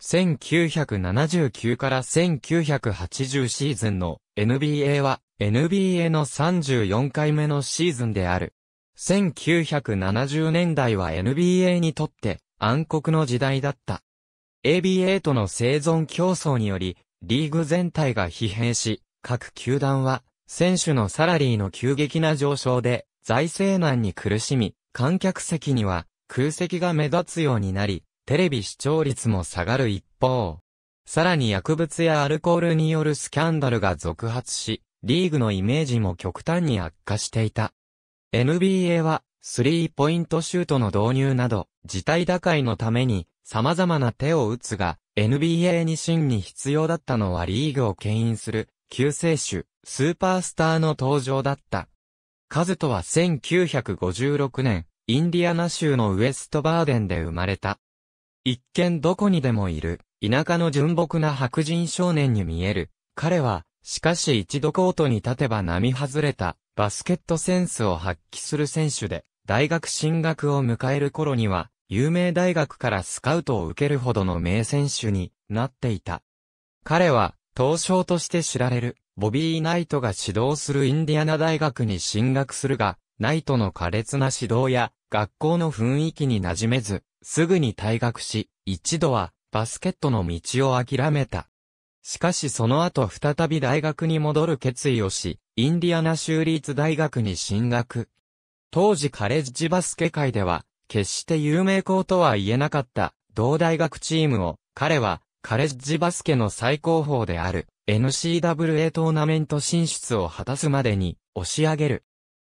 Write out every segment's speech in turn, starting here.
1979から1980シーズンの NBA は NBA の34回目のシーズンである。1970年代は NBA にとって暗黒の時代だった。ABA との生存競争により、リーグ全体が疲弊し、各球団は選手のサラリーの急激な上昇で財政難に苦しみ、観客席には空席が目立つようになり、テレビ視聴率も下がる一方、さらに薬物やアルコールによるスキャンダルが続発し、リーグのイメージも極端に悪化していた。NBA は、スリーポイントシュートの導入など、事態打開のために、様々な手を打つが、NBA に真に必要だったのはリーグを牽引する、救世主、スーパースターの登場だった。カズトは1956年、インディアナ州のウエストバーデンで生まれた。一見どこにでもいる、田舎の純朴な白人少年に見える。彼は、しかし一度コートに立てば並外れた、バスケットセンスを発揮する選手で、大学進学を迎える頃には、有名大学からスカウトを受けるほどの名選手になっていた。彼は、東証として知られる、ボビー・ナイトが指導するインディアナ大学に進学するが、ナイトの苛烈な指導や、学校の雰囲気に馴染めず、すぐに退学し、一度はバスケットの道を諦めた。しかしその後再び大学に戻る決意をし、インディアナ州立大学に進学。当時カレッジバスケ界では、決して有名校とは言えなかった同大学チームを、彼はカレッジバスケの最高峰である n c w a トーナメント進出を果たすまでに押し上げる。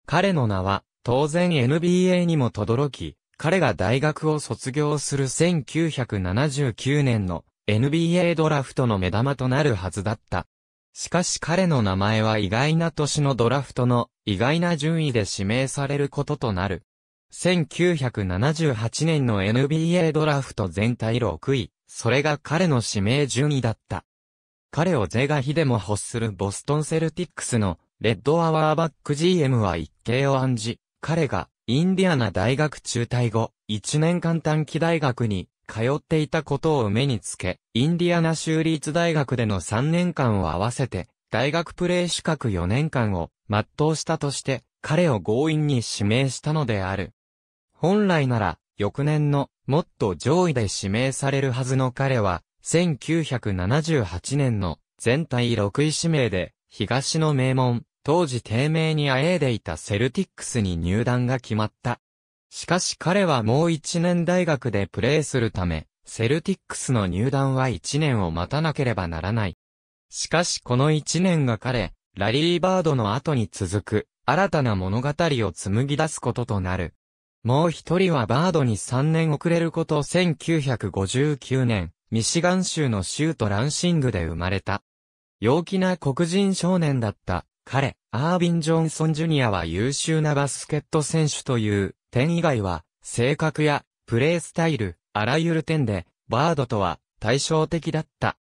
彼の名は当然 NBA にも轟き、彼が大学を卒業する1979年の NBA ドラフトの目玉となるはずだった。しかし彼の名前は意外な年のドラフトの意外な順位で指名されることとなる。1978年の NBA ドラフト全体6位、それが彼の指名順位だった。彼をゼガヒでも欲するボストンセルティックスのレッドアワーバック GM は一計を案じ、彼がインディアナ大学中退後、1年間短期大学に通っていたことを目につけ、インディアナ州立大学での3年間を合わせて、大学プレー資格4年間を全うしたとして、彼を強引に指名したのである。本来なら、翌年の、もっと上位で指名されるはずの彼は、1978年の全体6位指名で、東の名門、当時低迷にあえいでいたセルティックスに入団が決まった。しかし彼はもう一年大学でプレーするため、セルティックスの入団は一年を待たなければならない。しかしこの一年が彼、ラリーバードの後に続く、新たな物語を紡ぎ出すこととなる。もう一人はバードに3年遅れること1959年、ミシガン州の州都ランシングで生まれた。陽気な黒人少年だった彼、アービン・ジョンソン・ジュニアは優秀なバスケット選手という点以外は、性格やプレースタイル、あらゆる点で、バードとは対照的だった。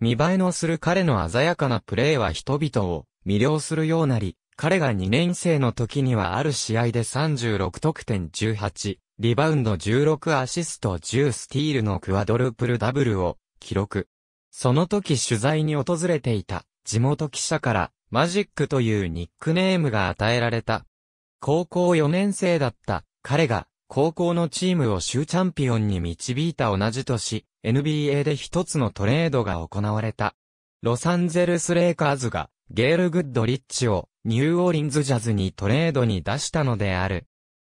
見栄えのする彼の鮮やかなプレーは人々を魅了するようなり、彼が2年生の時にはある試合で36得点18、リバウンド16アシスト10スティールのクワドルプルダブルを記録。その時取材に訪れていた地元記者からマジックというニックネームが与えられた。高校4年生だった彼が高校のチームを州チャンピオンに導いた同じ年、NBA で一つのトレードが行われた。ロサンゼルスレイカーズがゲール・グッドリッチをニューオーリンズジャズにトレードに出したのである。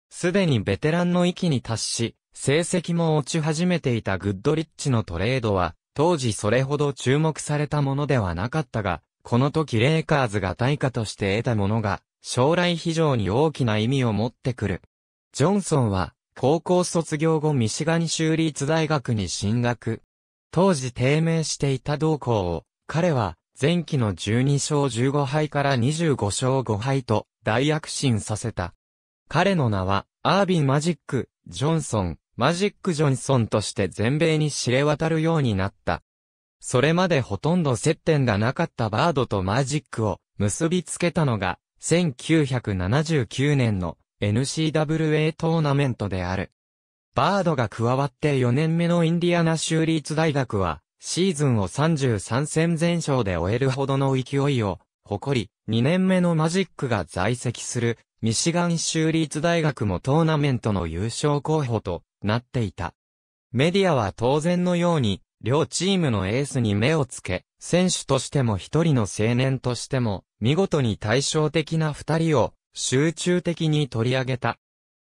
すでにベテランの域に達し、成績も落ち始めていたグッドリッチのトレードは、当時それほど注目されたものではなかったが、この時レイカーズが対価として得たものが、将来非常に大きな意味を持ってくる。ジョンソンは、高校卒業後ミシガン州立大学に進学。当時低迷していた同校を、彼は、前期の12勝15敗から25勝5敗と、大躍進させた。彼の名は、アービン・マジック・ジョンソン、マジック・ジョンソンとして全米に知れ渡るようになった。それまでほとんど接点がなかったバードとマジックを結びつけたのが、1979年の NCWA トーナメントである。バードが加わって4年目のインディアナ州立大学は、シーズンを33戦全勝で終えるほどの勢いを誇り、2年目のマジックが在籍する、ミシガン州立大学もトーナメントの優勝候補となっていた。メディアは当然のように、両チームのエースに目をつけ、選手としても一人の青年としても、見事に対照的な二人を集中的に取り上げた。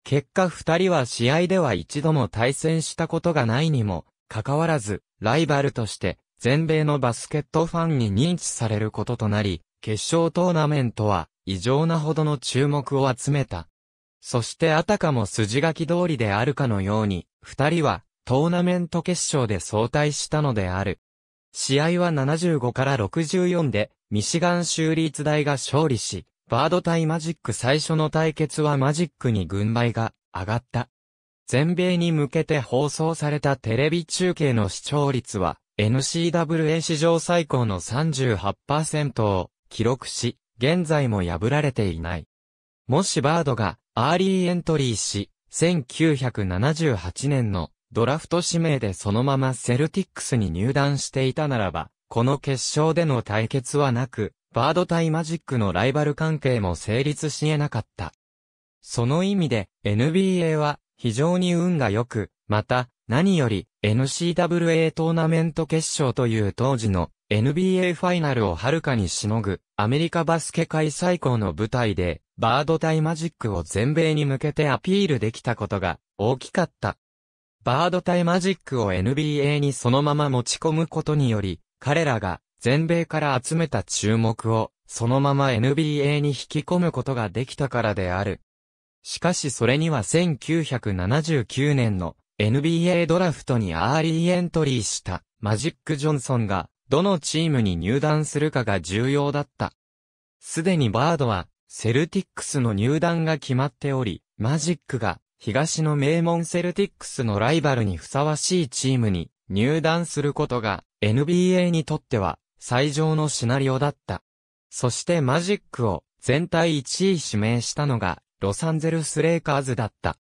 結果二人は試合では一度も対戦したことがないにも、かかわらず、ライバルとして、全米のバスケットファンに認知されることとなり、決勝トーナメントは、異常なほどの注目を集めた。そしてあたかも筋書き通りであるかのように、二人は、トーナメント決勝で相対したのである。試合は75から64で、ミシガン州立大が勝利し、バード対マジック最初の対決はマジックに軍配が上がった。全米に向けて放送されたテレビ中継の視聴率は n c w a 史上最高の38%を記録し、現在も破られていない。もしバードがアーリーエントリーし、1978年のドラフト指名でそのままセルティックスに入団していたならば、この決勝での対決はなく、バード対マジックのライバル関係も成立し得なかった。その意味で、NBA は非常に運が良く、また、何より、n c w a トーナメント決勝という当時の NBA ファイナルをはるかにしのぐ、アメリカバスケ界最高の舞台で、バード対マジックを全米に向けてアピールできたことが大きかった。バード対マジックを NBA にそのまま持ち込むことにより、彼らが全米から集めた注目を、そのまま NBA に引き込むことができたからである。しかしそれには1979年の NBA ドラフトにアーリーエントリーしたマジック・ジョンソンがどのチームに入団するかが重要だった。すでにバードはセルティックスの入団が決まっており、マジックが東の名門セルティックスのライバルにふさわしいチームに入団することが NBA にとっては最上のシナリオだった。そしてマジックを全体1位指名したのがロサンゼルスレイカーズだった。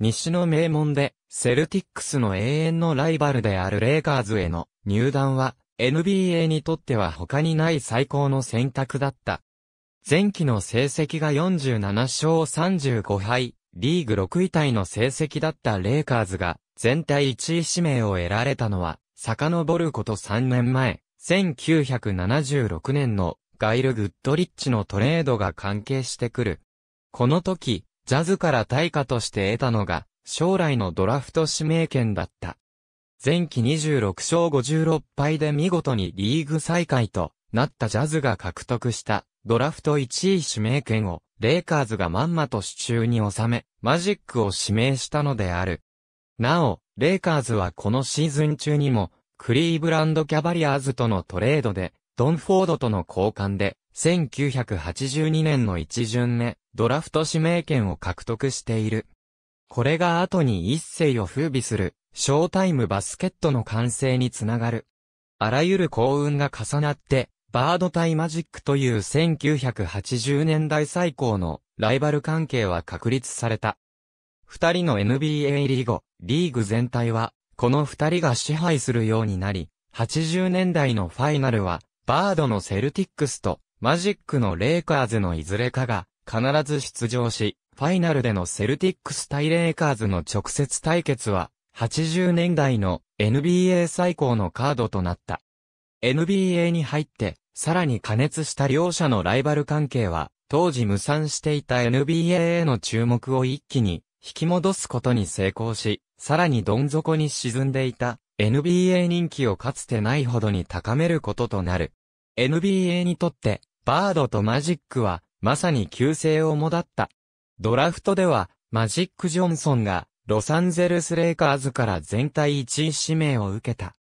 西の名門でセルティックスの永遠のライバルであるレイカーズへの入団は NBA にとっては他にない最高の選択だった。前期の成績が47勝35敗、リーグ6位タイの成績だったレイカーズが、全体1位指名を得られたのは、遡ること3年前、1976年のガイル・グッドリッチのトレードが関係してくる。この時、ジャズから対価として得たのが、将来のドラフト指名権だった。前期26勝56敗で見事にリーグ最下位となったジャズが獲得したドラフト1位指名権をレイカーズがまんまと手中に収め、マジックを指名したのである。なお、レイカーズはこのシーズン中にも、クリーブランドキャバリアーズとのトレードで、ドン・フォードとの交換で、1982年の一巡目、ドラフト指名権を獲得している。これが後に一世を風靡する、ショータイムバスケットの完成につながる。あらゆる幸運が重なって、バード対マジックという1980年代最高のライバル関係は確立された。二人の NBA リーグ、リーグ全体は、この二人が支配するようになり、80年代のファイナルは、バードのセルティックスと、マジックのレイカーズのいずれかが、必ず出場し、ファイナルでのセルティックス対レイカーズの直接対決は、80年代の NBA 最高のカードとなった。NBA に入って、さらに加熱した両者のライバル関係は、当時無産していた NBA への注目を一気に引き戻すことに成功し、さらにどん底に沈んでいた NBA 人気をかつてないほどに高めることとなる。NBA にとって、バードとマジックは、まさに旧世をもだった。ドラフトでは、マジック・ジョンソンが、ロサンゼルス・レイカーズから全体1位指名を受けた。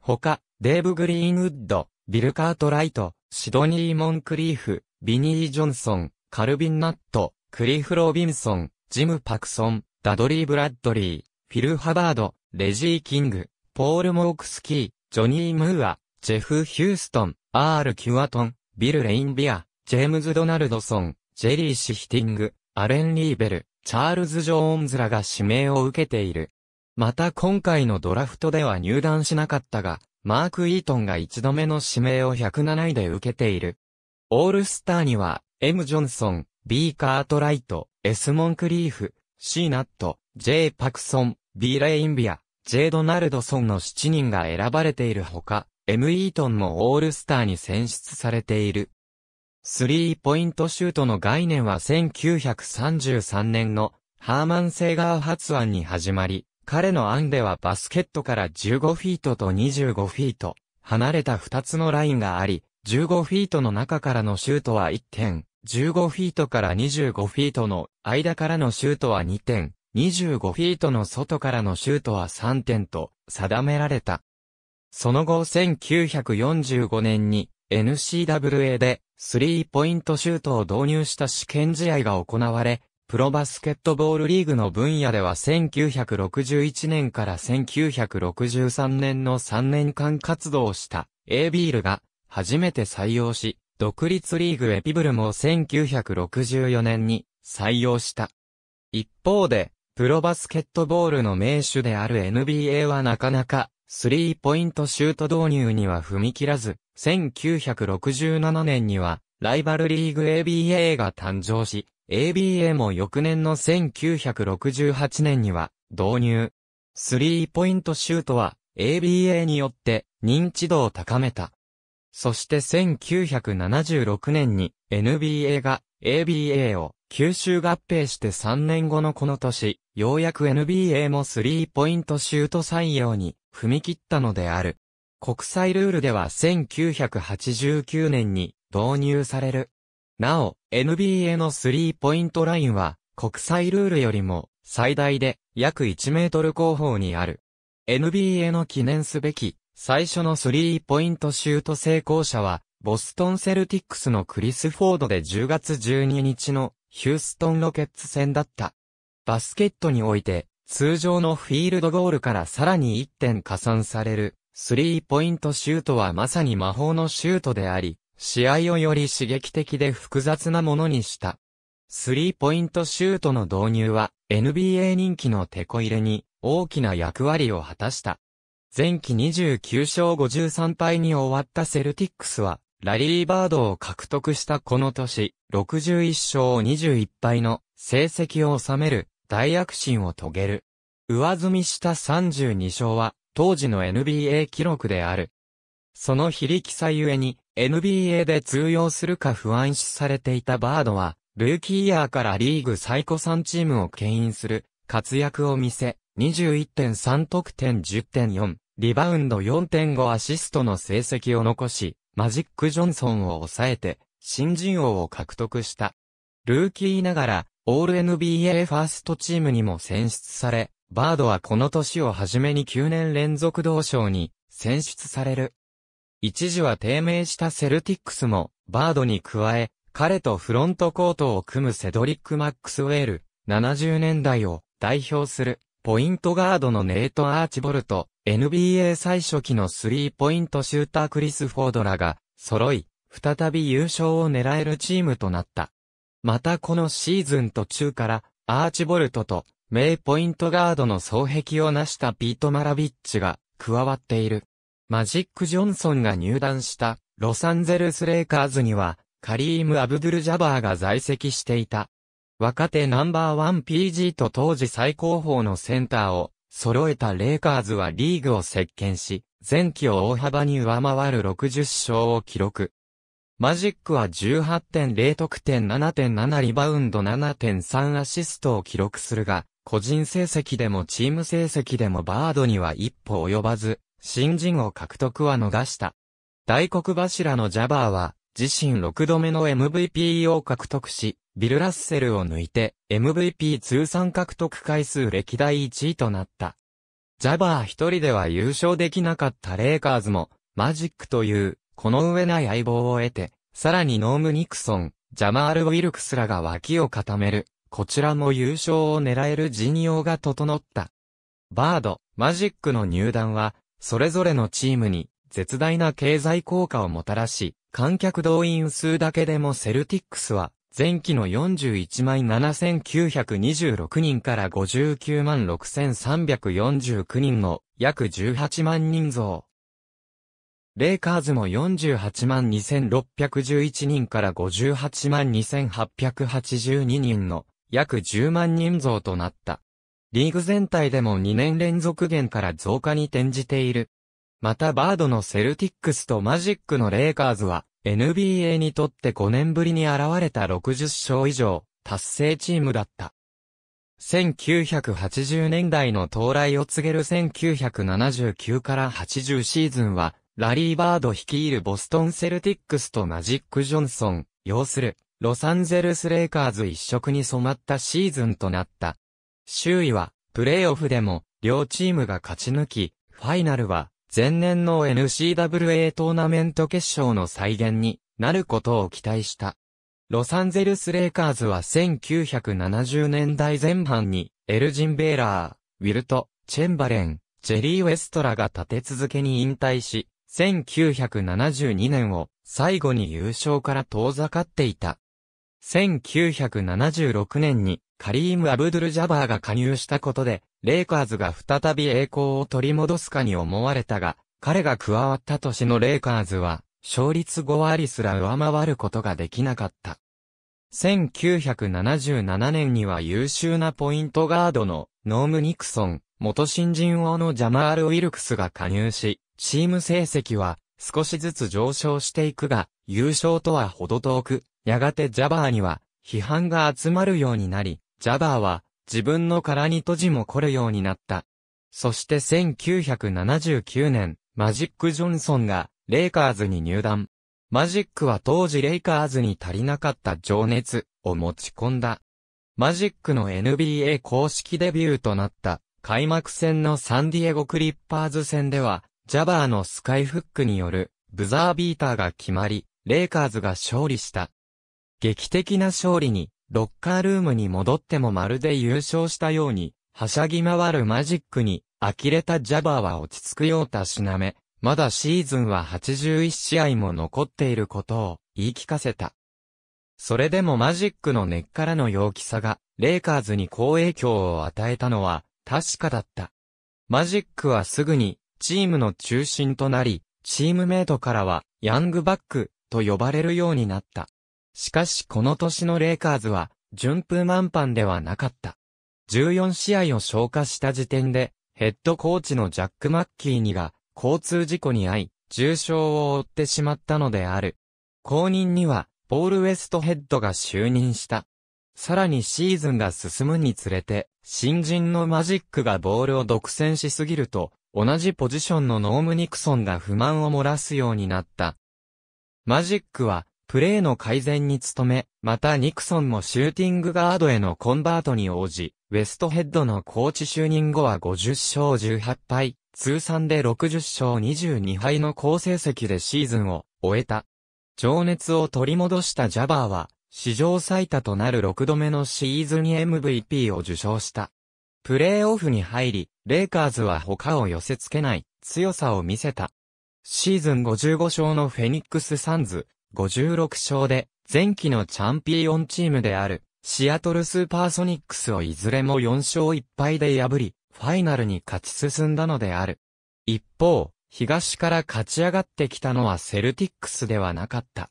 他、デーブ・グリーンウッド、ビル・カートライト、シドニー・モンクリーフ、ビニー・ジョンソン、カルビン・ナット、クリフ・ロビンソン、ジム・パクソン、ダドリー・ブラッドリー、フィル・ハバード、レジー・キング、ポール・モークスキー、ジョニー・ムーア、ジェフ・ヒューストン、アール・キュアトン、ビル・レインビア、ジェームズ・ドナルドソン、ジェリー・シヒティング、アレン・リーベル、チャールズ・ジョーンズらが指名を受けている。また今回のドラフトでは入団しなかったが、マーク・イートンが1度目の指名を107位で受けている。オールスターには、M・ ジョンソン、B・ カートライト、S・ モンクリーフ、C・ ナット、J・ パクソン、B・ レインビア、J・ ドナルドソンの7人が選ばれているほか、M・ イートンもオールスターに選出されている。スリーポイントシュートの概念は1933年のハーマン・セーガー発案に始まり、彼の案ではバスケットから15フィートと25フィート、離れた2つのラインがあり、15フィートの中からのシュートは1点、15フィートから25フィートの間からのシュートは2点、25フィートの外からのシュートは3点と定められた。その後1945年に n c w a でスリーポイントシュートを導入した試験試合が行われ、プロバスケットボールリーグの分野では1961年から1963年の3年間活動した A ビールが初めて採用し、独立リーグエピブルも1964年に採用した。一方で、プロバスケットボールの名手である NBA はなかなか、スリーポイントシュート導入には踏み切らず、1967年には、ライバルリーグ ABA が誕生し、ABA も翌年の1968年には導入。スリーポイントシュートは ABA によって認知度を高めた。そして1976年に NBA が ABA を吸収合併して3年後のこの年、ようやく NBA もスリーポイントシュート採用に踏み切ったのである。国際ルールでは1989年に導入される。なお、NBA のスリーポイントラインは、国際ルールよりも、最大で、約1メートル後方にある。NBA の記念すべき、最初のスリーポイントシュート成功者は、ボストンセルティックスのクリス・フォードで10月12日のヒューストンロケッツ戦だった。バスケットにおいて、通常のフィールドゴールからさらに1点加算される、スリーポイントシュートはまさに魔法のシュートであり、試合をより刺激的で複雑なものにした。スリーポイントシュートの導入は NBA 人気のテコ入れに大きな役割を果たした。前期29勝53敗に終わったセルティックスは、ラリーバードを獲得したこの年、61勝21敗の成績を収める大躍進を遂げる。上積みした32勝は、当時の NBA 記録である。その非力さゆえに、NBA で通用するか不安視されていたバードは、ルーキーイヤーからリーグ最古3チームを牽引する活躍を見せ、21.3得点10.4、リバウンド4.5アシストの成績を残し、マジック・ジョンソンを抑えて、新人王を獲得した。ルーキーながら、オール NBA ファーストチームにも選出され、バードはこの年をはじめに9年連続同賞に選出される。一時は低迷したセルティックスも、バードに加え、彼とフロントコートを組むセドリック・マックスウェール、70年代を代表する、ポイントガードのネイト・アーチボルト、NBA 最初期のスリーポイントシュータークリス・フォードらが、揃い、再び優勝を狙えるチームとなった。またこのシーズン途中から、アーチボルトと、名ポイントガードの双璧を成したピート・マラビッチが、加わっている。マジック・ジョンソンが入団したロサンゼルス・レイカーズにはカリーム・アブドゥル・ジャバーが在籍していた。若手ナンバーワン PG と当時最高峰のセンターを揃えたレイカーズはリーグを席巻し、前期を大幅に上回る60勝を記録。マジックは18.0得点7.7リバウンド7.3アシストを記録するが、個人成績でもチーム成績でもバードには一歩及ばず、新人王獲得は逃した。大黒柱のジャバーは、自身6度目の MVP を獲得し、ビル・ラッセルを抜いて、MVP 通算獲得回数歴代1位となった。ジャバー一人では優勝できなかったレイカーズも、マジックという、この上ない相棒を得て、さらにノーム・ニクソン、ジャマール・ウィルクスらが脇を固める、こちらも優勝を狙える陣容が整った。バード、マジックの入団は、それぞれのチームに絶大な経済効果をもたらし、観客動員数だけでもセルティックスは、前期の41万7926人から59万6349人の約18万人増。レイカーズも48万2611人から58万2882人の約10万人増となった。リーグ全体でも2年連続減から増加に転じている。またバードのセルティックスとマジックのレイカーズは、NBA にとって5年ぶりに現れた60勝以上、達成チームだった。1980年代の到来を告げる1979から80シーズンは、ラリー・バード率いるボストン・セルティックスとマジック・ジョンソン、要する、ロサンゼルス・レイカーズ一色に染まったシーズンとなった。周囲は、プレーオフでも、両チームが勝ち抜き、ファイナルは、前年の n c w a トーナメント決勝の再現になることを期待した。ロサンゼルス・レイカーズは1970年代前半に、エルジン・ベーラー、ウィルト、チェンバレン、ジェリー・ウェストラが立て続けに引退し、1972年を最後に優勝から遠ざかっていた。1976年にカリーム・アブドゥル・ジャバーが加入したことで、レイカーズが再び栄光を取り戻すかに思われたが、彼が加わった年のレイカーズは、勝率5割すら上回ることができなかった。1977年には優秀なポイントガードのノーム・ニクソン、元新人王のジャマール・ウィルクスが加入し、チーム成績は少しずつ上昇していくが、優勝とは程遠く、やがてジャバーには批判が集まるようになり、ジャバーは自分の殻に閉じも来るようになった。そして1979年、マジック・ジョンソンがレイカーズに入団。マジックは当時レイカーズに足りなかった情熱を持ち込んだ。マジックの NBA 公式デビューとなった開幕戦のサンディエゴクリッパーズ戦では、ジャバーのスカイフックによるブザービーターが決まり、レイカーズが勝利した。劇的な勝利にロッカールームに戻ってもまるで優勝したように、はしゃぎ回るマジックに、呆れたジャバーは落ち着くようたしなめ、まだシーズンは81試合も残っていることを言い聞かせた。それでもマジックの根っからの陽気さが、レイカーズに好影響を与えたのは、確かだった。マジックはすぐに、チームの中心となり、チームメイトからは、ヤングバック、と呼ばれるようになった。しかしこの年のレイカーズは、順風満帆ではなかった。14試合を消化した時点で、ヘッドコーチのジャック・マッキーニが、交通事故に遭い、重傷を負ってしまったのである。後任には、ポール・ウェストヘッドが就任した。さらにシーズンが進むにつれて、新人のマジックがボールを独占しすぎると、同じポジションのノーム・ニクソンが不満を漏らすようになった。マジックは、プレーの改善に努め、またニクソンもシューティングガードへのコンバートに応じ、ウェストヘッドのコーチ就任後は50勝18敗、通算で60勝22敗の好成績でシーズンを終えた。情熱を取り戻したジャバーは、史上最多となる6度目のシーズン MVP を受賞した。プレーオフに入り、レイカーズは他を寄せ付けない強さを見せた。シーズン55勝のフェニックスサンズ、56勝で、前期のチャンピオンチームである、シアトルスーパーソニックスをいずれも4勝1敗で破り、ファイナルに勝ち進んだのである。一方、東から勝ち上がってきたのはセルティックスではなかった。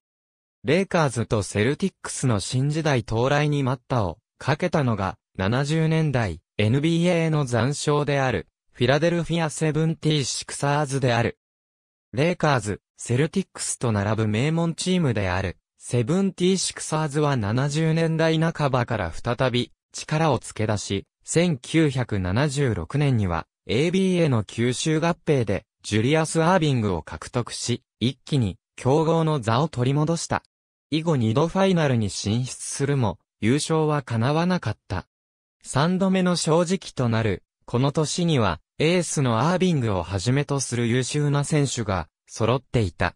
レイカーズとセルティックスの新時代到来に待ったをかけたのが70年代 NBA の残賞であるフィラデルフィアセブンティーシクサーズである。レイカーズ、セルティックスと並ぶ名門チームである、セブンティーシクサーズは70年代半ばから再び力をつけ出し、1976年には ABA の吸収合併でジュリアス・アービングを獲得し、一気に強豪の座を取り戻した。以後2度ファイナルに進出するも、優勝は叶わなかった。三度目の正直となる、この年には、エースのアービングをはじめとする優秀な選手が、揃っていた。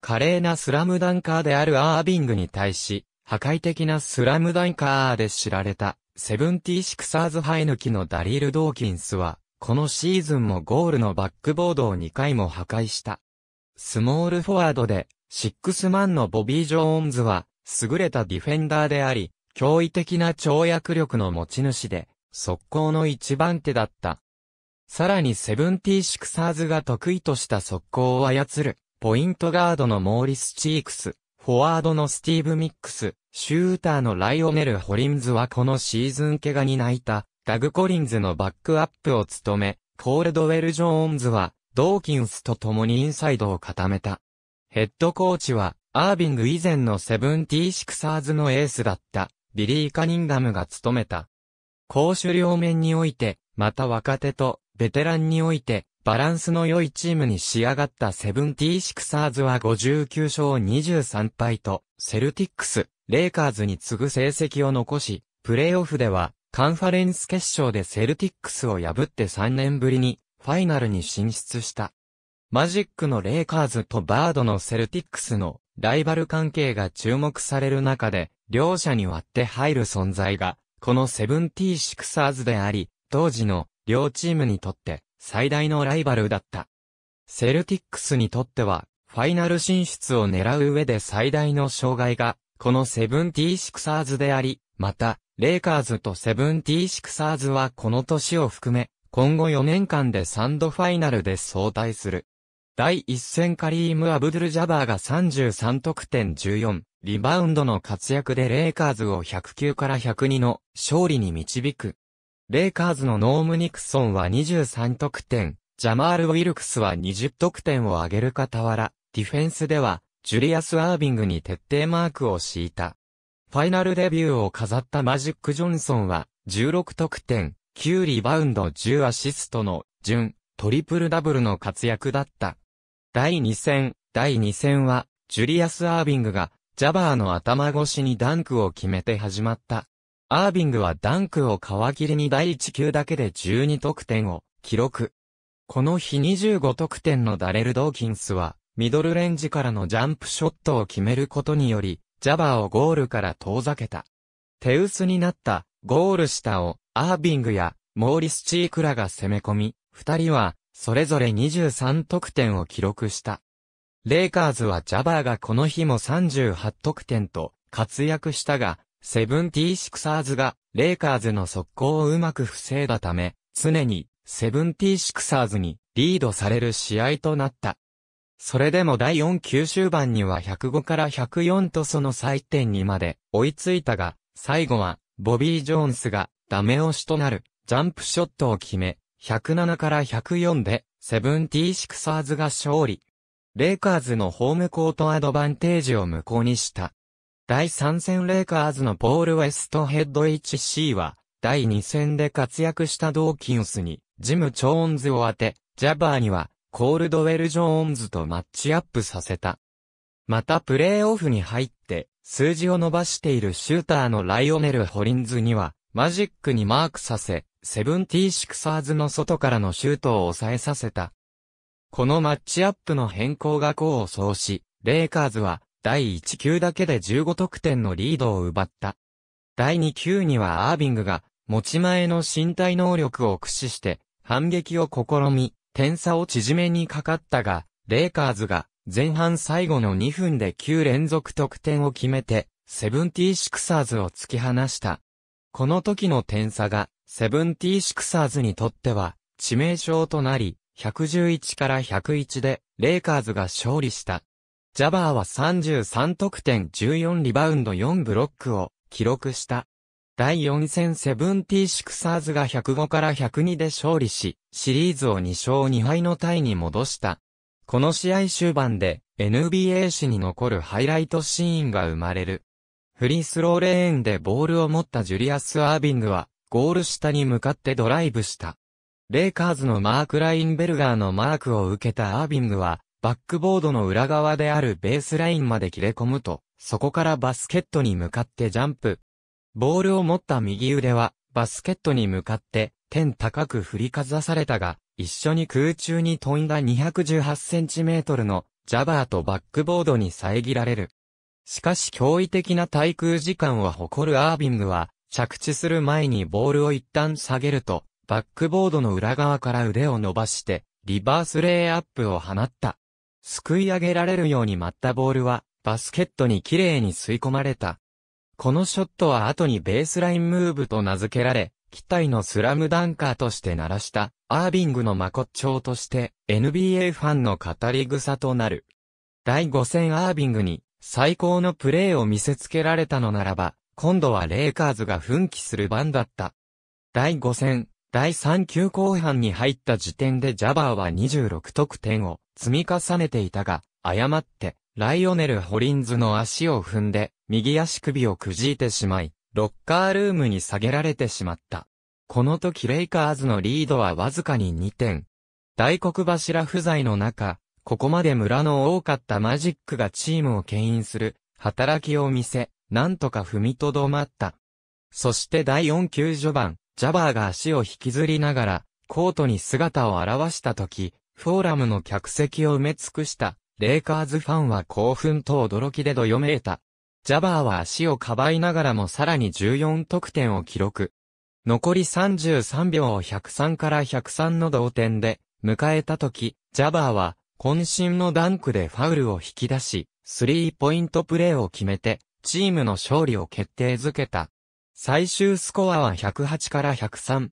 華麗なスラムダンカーであるアービングに対し、破壊的なスラムダンカーで知られた、セブンティシクサーズ生え抜きのダリル・ドーキンスは、このシーズンもゴールのバックボードを2回も破壊した。スモールフォワードで、シックスマンのボビー・ジョーンズは、優れたディフェンダーであり、驚異的な跳躍力の持ち主で、速攻の一番手だった。さらにセブンティーシクサーズが得意とした速攻を操る、ポイントガードのモーリス・チークス、フォワードのスティーブ・ミックス、シューターのライオネル・ホリンズはこのシーズン怪我に泣いた、ダグ・コリンズのバックアップを務め、コールドウェル・ジョーンズは、ドーキンスと共にインサイドを固めた。ヘッドコーチは、アービング以前のセブンティーシクサーズのエースだった、ビリー・カニンガムが務めた。攻守両面において、また若手とベテランにおいて、バランスの良いチームに仕上がったセブンティーシクサーズは59勝23敗と、セルティックス、レイカーズに次ぐ成績を残し、プレイオフでは、カンファレンス決勝でセルティックスを破って3年ぶりに、ファイナルに進出した。マジックのレイカーズとバードのセルティックスのライバル関係が注目される中で、両者に割って入る存在が、このセブンティーシクサーズであり、当時の両チームにとって最大のライバルだった。セルティックスにとっては、ファイナル進出を狙う上で最大の障害が、このセブンティーシクサーズであり、また、レイカーズとセブンティーシクサーズはこの年を含め、今後4年間で3度ファイナルで相対する。第1戦カリーム・アブドゥル・ジャバーが33得点14、リバウンドの活躍でレイカーズを109から102の勝利に導く。レイカーズのノーム・ニクソンは23得点、ジャマール・ウィルクスは20得点を挙げる傍ら、ディフェンスでは、ジュリアス・アービングに徹底マークを敷いた。ファイナルデビューを飾ったマジック・ジョンソンは、16得点、9リバウンド10アシストの、準、トリプルダブルの活躍だった。第2戦、第2戦は、ジュリアス・アービングが、ジャバーの頭越しにダンクを決めて始まった。アービングはダンクを皮切りに第1球だけで12得点を記録。この日25得点のダレル・ドーキンスは、ミドルレンジからのジャンプショットを決めることにより、ジャバーをゴールから遠ざけた。手薄になった、ゴール下を、アービングや、モーリス・チークらが攻め込み、二人は、それぞれ23得点を記録した。レイカーズはジャバーがこの日も38得点と、活躍したが、セブンティーシクサーズが、レイカーズの速攻をうまく防いだため、常に、セブンティーシクサーズに、リードされる試合となった。それでも第4球終盤には105から104とその最点にまで追いついたが、最後は、ボビー・ジョーンスが、ダメ押しとなる、ジャンプショットを決め、107から104で、セブンティーシクサーズが勝利。レイカーズのホームコートアドバンテージを無効にした。第3戦レイカーズのポール・ウェストヘッド HC は、第2戦で活躍したドーキンスに、ジム・チョーンズを当て、ジャバーには、コールドウェル・ジョーンズとマッチアップさせた。またプレーオフに入って、数字を伸ばしているシューターのライオネル・ホリンズには、マジックにマークさせ、セブンティーシクサーズの外からのシュートを抑えさせた。このマッチアップの変更が功を奏し、レイカーズは第1球だけで15得点のリードを奪った。第2球にはアービングが持ち前の身体能力を駆使して反撃を試み、点差を縮めにかかったが、レイカーズが前半最後の2分で9連続得点を決めて、セブンティーシクサーズを突き放した。この時の点差が、セブンティーシクサーズにとっては、致命傷となり、111から101で、レイカーズが勝利した。ジャバーは33得点14リバウンド4ブロックを記録した。第4戦セブンティーシクサーズが105から102で勝利し、シリーズを2勝2敗のタイに戻した。この試合終盤で NBA 史に残るハイライトシーンが生まれる。フリースローレーンでボールを持ったジュリアス・アービングは、ゴール下に向かってドライブした。レイカーズのマーク・ラインベルガーのマークを受けたアービングは、バックボードの裏側であるベースラインまで切れ込むと、そこからバスケットに向かってジャンプ。ボールを持った右腕は、バスケットに向かって、天高く振りかざされたが、一緒に空中に飛んだ 218cm のジャバーとバックボードに遮られる。しかし驚異的な滞空時間を誇るアービングは、着地する前にボールを一旦下げると、バックボードの裏側から腕を伸ばして、リバースレイアップを放った。すくい上げられるように舞ったボールは、バスケットに綺麗に吸い込まれた。このショットは後にベースラインムーブと名付けられ、期待のスラムダンカーとして鳴らした、アービングのチョ頂として、NBA ファンの語り草となる。第5戦アービングに、最高のプレーを見せつけられたのならば、今度はレイカーズが奮起する番だった。第5戦、第3級後半に入った時点でジャバーは26得点を積み重ねていたが、誤って、ライオネル・ホリンズの足を踏んで、右足首をくじいてしまい、ロッカールームに下げられてしまった。この時レイカーズのリードはわずかに2点。大黒柱不在の中、ここまで村の多かったマジックがチームを牽引する、働きを見せ、なんとか踏みとどまった。そして第4球序盤、ジャバーが足を引きずりながら、コートに姿を現した時、フォーラムの客席を埋め尽くした、レイカーズファンは興奮と驚きでどよめいた。ジャバーは足をかばいながらもさらに14得点を記録。残り33秒を103から103の同点で迎えた時、ジャバーは渾身のダンクでファウルを引き出し、スリーポイントプレーを決めて、チームの勝利を決定づけた。最終スコアは108から103。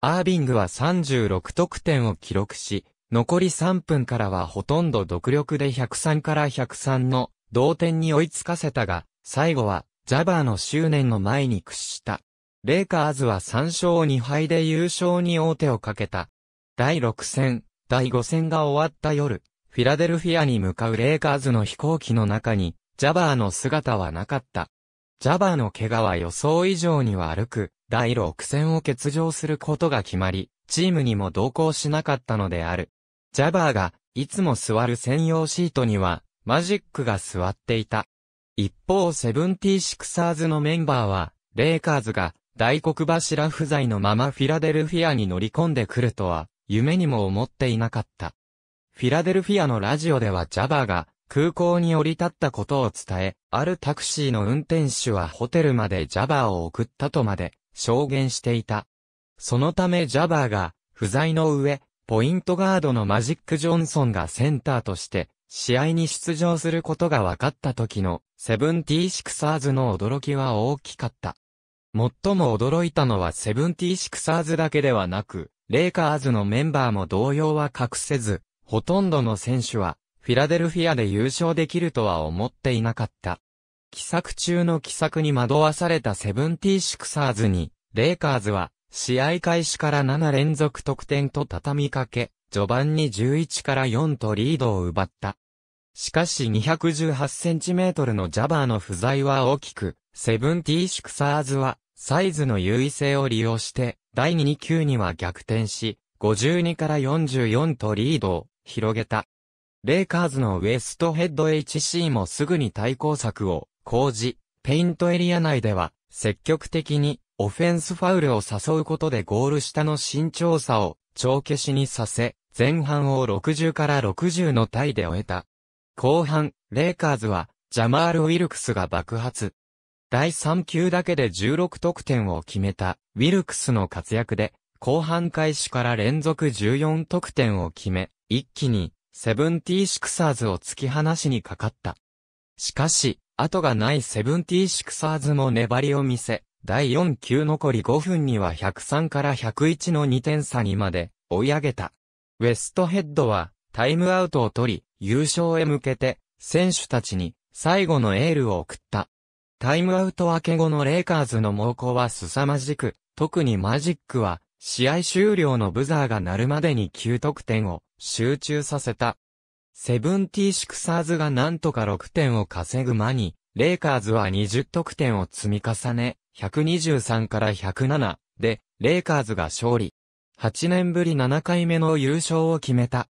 アービングは36得点を記録し、残り3分からはほとんど独力で103から103の同点に追いつかせたが、最後はジャバーの執念の前に屈した。レイカーズは3勝2敗で優勝に王手をかけた。第6戦、第5戦が終わった夜、フィラデルフィアに向かうレイカーズの飛行機の中に、ジャバーの姿はなかった。ジャバーの怪我は予想以上に悪く、第6戦を欠場することが決まり、チームにも同行しなかったのである。ジャバーが、いつも座る専用シートには、マジックが座っていた。一方、セブンティーシクサーズのメンバーは、レイカーズが、大黒柱不在のままフィラデルフィアに乗り込んでくるとは、夢にも思っていなかった。フィラデルフィアのラジオではジャバーが、空港に降り立ったことを伝え、あるタクシーの運転手はホテルまでジャバーを送ったとまで証言していた。そのためジャバーが不在の上、ポイントガードのマジック・ジョンソンがセンターとして試合に出場することが分かった時のセブンティーシクサーズの驚きは大きかった。最も驚いたのはセブンティーシクサーズだけではなく、レイカーズのメンバーも動揺は隠せず、ほとんどの選手はフィラデルフィアで優勝できるとは思っていなかった。奇策中の奇策に惑わされたセブンティーシクサーズに、レイカーズは、試合開始から7連続得点と畳みかけ、序盤に11から4とリードを奪った。しかし2 1 8トルのジャバーの不在は大きく、セブンティーシクサーズは、サイズの優位性を利用して、第2級には逆転し、52から44とリードを広げた。レイカーズのウエストヘッド HC もすぐに対抗策を講じ、ペイントエリア内では積極的にオフェンスファウルを誘うことでゴール下の身長差を帳消しにさせ、前半を60から60のタイで終えた。後半、レイカーズはジャマール・ウィルクスが爆発。第3球だけで16得点を決めたウィルクスの活躍で、後半開始から連続14得点を決め、一気にセブンティーシクサーズを突き放しにかかった。しかし、後がないセブンティーシクサーズも粘りを見せ、第4球残り5分には103から101の2点差にまで追い上げた。ウェストヘッドはタイムアウトを取り、優勝へ向けて選手たちに最後のエールを送った。タイムアウト明け後のレイカーズの猛攻は凄まじく、特にマジックは試合終了のブザーが鳴るまでに9得点を集中させた。セブンティーシクサーズがなんとか6点を稼ぐ間に、レイカーズは20得点を積み重ね、123から107で、レイカーズが勝利。8年ぶり7回目の優勝を決めた。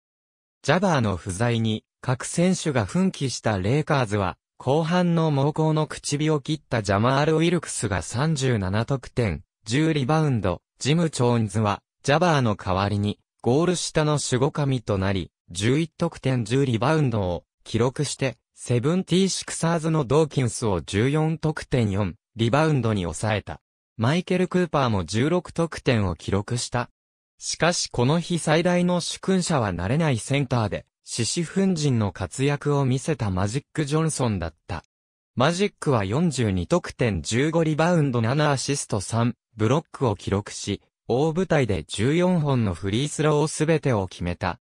ジャバーの不在に、各選手が奮起したレイカーズは、後半の猛攻の口火を切ったジャマール・ウィルクスが37得点、10リバウンド、ジム・チョーンズは、ジャバーの代わりに、ゴール下の守護神となり、11得点10リバウンドを記録して、セブンティーシクサーズのドーキンスを14得点4リバウンドに抑えた。マイケル・クーパーも16得点を記録した。しかしこの日最大の主君者は慣れないセンターで、獅子粉陣の活躍を見せたマジック・ジョンソンだった。マジックは42得点15リバウンド7アシスト3ブロックを記録し、大舞台で14本のフリースローすべてを決めた。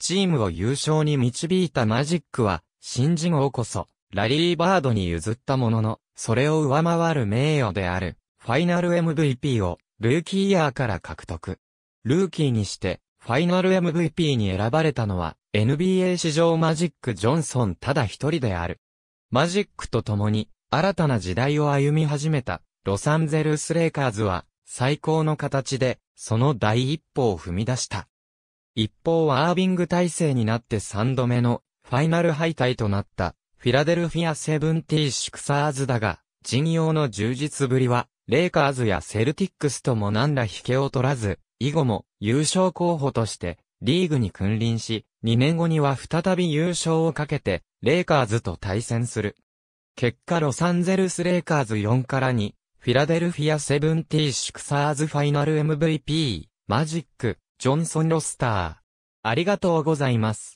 チームを優勝に導いたマジックは、新人王こそ、ラリー・バードに譲ったものの、それを上回る名誉である、ファイナル MVP を、ルーキーイヤーから獲得。ルーキーにして、ファイナル MVP に選ばれたのは、NBA 史上マジック・ジョンソンただ一人である。マジックと共に、新たな時代を歩み始めた、ロサンゼルス・レイカーズは、最高の形で、その第一歩を踏み出した。一方はアービング体制になって3度目のファイナル敗退となったフィラデルフィアセブンティーシクサーズだが、陣容の充実ぶりは、レイカーズやセルティックスとも何ら引けを取らず、以後も優勝候補としてリーグに君臨し、2年後には再び優勝をかけて、レイカーズと対戦する。結果ロサンゼルスレイカーズ4から2、フィラデルフィアセブンティーシクサーズファイナル MVP、マジック、ジョンソンロスター。ありがとうございます。